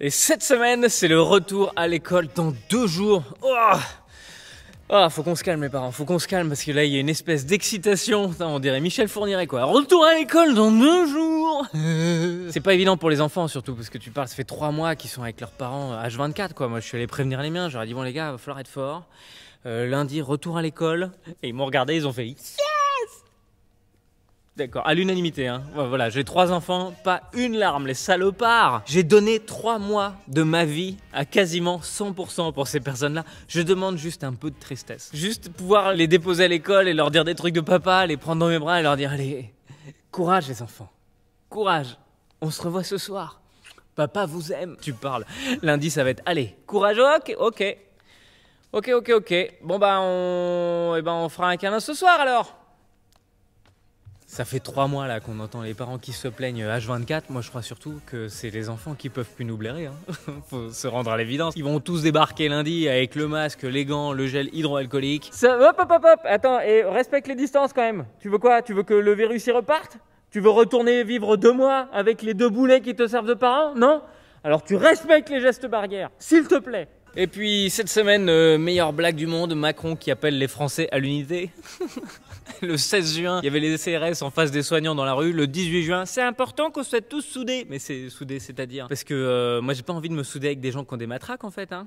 Et cette semaine, c'est le retour à l'école dans deux jours. Oh ah, faut qu'on se calme les parents, faut qu'on se calme parce que là il y a une espèce d'excitation, on dirait Michel Fourniret quoi. Retour à l'école dans deux jours C'est pas évident pour les enfants surtout parce que tu parles, ça fait trois mois qu'ils sont avec leurs parents H24 euh, quoi. Moi je suis allé prévenir les miens, j'aurais dit bon les gars, va falloir être fort. Euh, lundi, retour à l'école. Et ils m'ont regardé, ils ont fait D'accord, à l'unanimité. Hein. Voilà, j'ai trois enfants, pas une larme, les salopards. J'ai donné trois mois de ma vie à quasiment 100% pour ces personnes-là. Je demande juste un peu de tristesse. Juste pouvoir les déposer à l'école et leur dire des trucs de papa, les prendre dans mes bras et leur dire allez, courage les enfants, courage. On se revoit ce soir. Papa vous aime. Tu parles. Lundi, ça va être allez, courage, ok, ok. Ok, ok, ok. Bon, bah, on, eh ben, on fera un câlin ce soir alors. Ça fait trois mois là qu'on entend les parents qui se plaignent H24. Moi, je crois surtout que c'est les enfants qui peuvent plus nous blairer. Hein. Faut se rendre à l'évidence. Ils vont tous débarquer lundi avec le masque, les gants, le gel hydroalcoolique. Ça, hop, hop, hop, hop. Attends, et respecte les distances quand même. Tu veux quoi Tu veux que le virus y reparte Tu veux retourner vivre deux mois avec les deux boulets qui te servent de parents Non Alors tu respectes les gestes barrières, s'il te plaît. Et puis cette semaine, euh, meilleure blague du monde, Macron qui appelle les Français à l'unité. le 16 juin, il y avait les CRS en face des soignants dans la rue. Le 18 juin, c'est important qu'on soit tous soudés. Mais c'est soudés, c'est-à-dire Parce que euh, moi, j'ai pas envie de me souder avec des gens qui ont des matraques en fait. Hein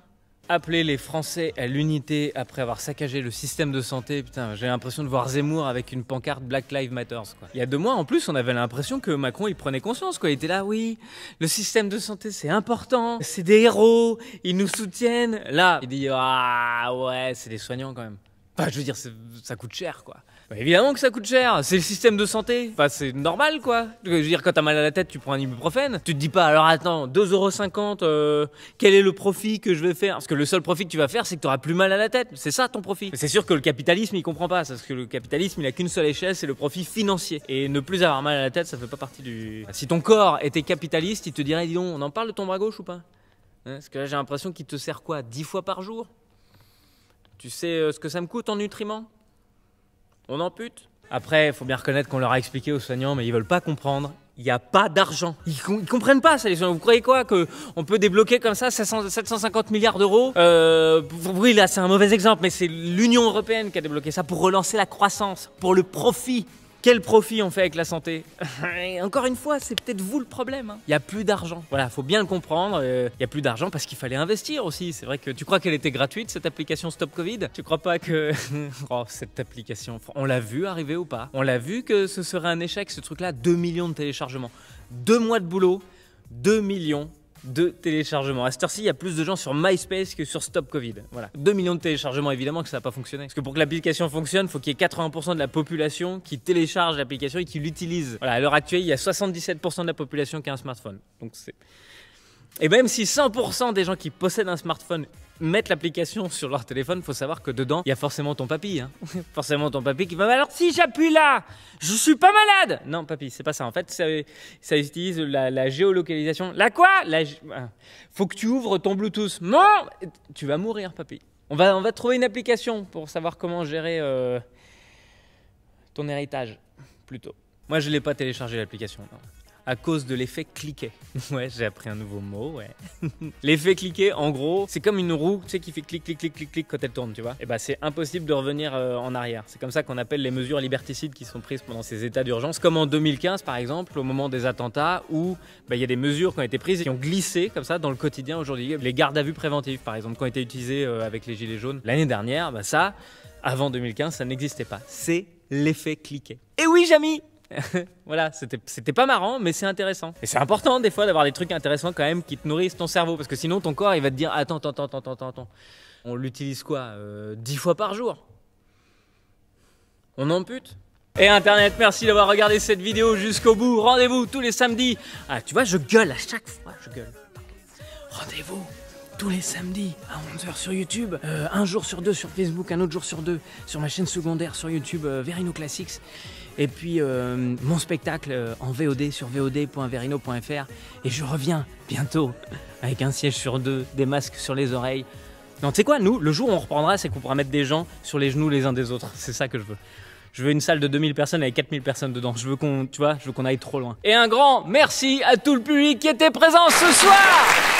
appeler les Français à l'unité après avoir saccagé le système de santé. Putain, j'ai l'impression de voir Zemmour avec une pancarte Black Lives Matter. Il y a deux mois, en plus, on avait l'impression que Macron, il prenait conscience. Quoi. Il était là, oui, le système de santé, c'est important, c'est des héros, ils nous soutiennent. Là, il dit, ah ouais, c'est des soignants quand même. Bah, je veux dire, ça coûte cher, quoi. Bah, évidemment que ça coûte cher, c'est le système de santé. Enfin, c'est normal, quoi. Je veux dire, quand t'as mal à la tête, tu prends un ibuprofène. Tu te dis pas, alors attends, 2,50€, euh, quel est le profit que je vais faire Parce que le seul profit que tu vas faire, c'est que t'auras plus mal à la tête. C'est ça ton profit. C'est sûr que le capitalisme, il comprend pas. Parce que le capitalisme, il a qu'une seule échelle, c'est le profit financier. Et ne plus avoir mal à la tête, ça fait pas partie du. Si ton corps était capitaliste, il te dirait, dis donc, on en parle de ton bras gauche ou pas hein, Parce que là, j'ai l'impression qu'il te sert quoi 10 fois par jour tu sais euh, ce que ça me coûte en nutriments On en ampute Après, il faut bien reconnaître qu'on leur a expliqué aux soignants, mais ils veulent pas comprendre. Il n'y a pas d'argent. Ils, ne comprennent pas ça, les soignants. Vous croyez quoi que on peut débloquer comme ça 750 milliards d'euros euh, Oui, là, c'est un mauvais exemple, mais c'est l'Union européenne qui a débloqué ça pour relancer la croissance, pour le profit. Quel profit on fait avec la santé Encore une fois, c'est peut-être vous le problème. Hein. Il n'y a plus d'argent. Voilà, faut bien le comprendre. Euh, il n'y a plus d'argent parce qu'il fallait investir aussi. C'est vrai que tu crois qu'elle était gratuite, cette application Stop Covid Tu crois pas que... oh, cette application, on l'a vu arriver ou pas On l'a vu que ce serait un échec, ce truc-là, 2 millions de téléchargements. 2 mois de boulot, 2 millions de téléchargements. À cette heure-ci, il y a plus de gens sur MySpace que sur Stop Voilà. 2 millions de téléchargements, évidemment que ça n'a pas fonctionné. Parce que pour que l'application fonctionne, faut il faut qu'il y ait 80% de la population qui télécharge l'application et qui l'utilise. Voilà, à l'heure actuelle, il y a 77% de la population qui a un smartphone. Donc c'est et même si 100% des gens qui possèdent un smartphone mettent l'application sur leur téléphone, faut savoir que dedans, il y a forcément ton papy. Hein. forcément ton papy qui va alors si j'appuie là, je suis pas malade. Non papy, c'est pas ça. En fait, ça, utilise la, géolocalisation. La quoi ah. Faut que tu ouvres ton Bluetooth. Non, tu vas mourir papy. On va, on va trouver une application pour savoir comment gérer euh, ton héritage plutôt. Moi, je l'ai pas téléchargé l'application à cause de l'effet cliquet. Ouais, j'ai appris un nouveau mot, ouais. l'effet cliquet, en gros, c'est comme une roue, tu sais, qui fait clic, clic, clic, clic, clic quand elle tourne, tu vois. Et eh bah, ben, c'est impossible de revenir euh, en arrière. C'est comme ça qu'on appelle les mesures liberticides qui sont prises pendant ces états d'urgence, comme en 2015, par exemple, au moment des attentats, où bah, il y a des mesures qui ont été prises et qui ont glissé, comme ça, dans le quotidien aujourd'hui. Les gardes à vue préventives, par exemple, qui ont été utilisées euh, avec les Gilets jaunes l'année dernière, bah, ça, avant 2015, ça n'existait pas. C'est l'effet cliquet. Et eh oui, Jamy voilà, c'était pas marrant, mais c'est intéressant. Et c'est important des fois d'avoir des trucs intéressants quand même qui te nourrissent ton cerveau, parce que sinon ton corps il va te dire attends, attends, attends, attends, attends, On l'utilise quoi euh, 10 fois par jour On ampute et Internet, merci d'avoir regardé cette vidéo jusqu'au bout. Rendez-vous tous les samedis. Ah, tu vois, je gueule à chaque fois, je gueule. Rendez-vous tous les samedis à 11h sur YouTube, euh, un jour sur deux sur Facebook, un autre jour sur deux sur ma chaîne secondaire sur YouTube euh, Verino Classics. Et puis euh, mon spectacle euh, en VOD sur vod.verino.fr. Et je reviens bientôt avec un siège sur deux, des masques sur les oreilles. Non, tu sais quoi, nous, le jour où on reprendra, c'est qu'on pourra mettre des gens sur les genoux les uns des autres. C'est ça que je veux. Je veux une salle de 2000 personnes avec 4000 personnes dedans. Je veux qu'on, tu vois, je veux qu'on aille trop loin. Et un grand merci à tout le public qui était présent ce soir!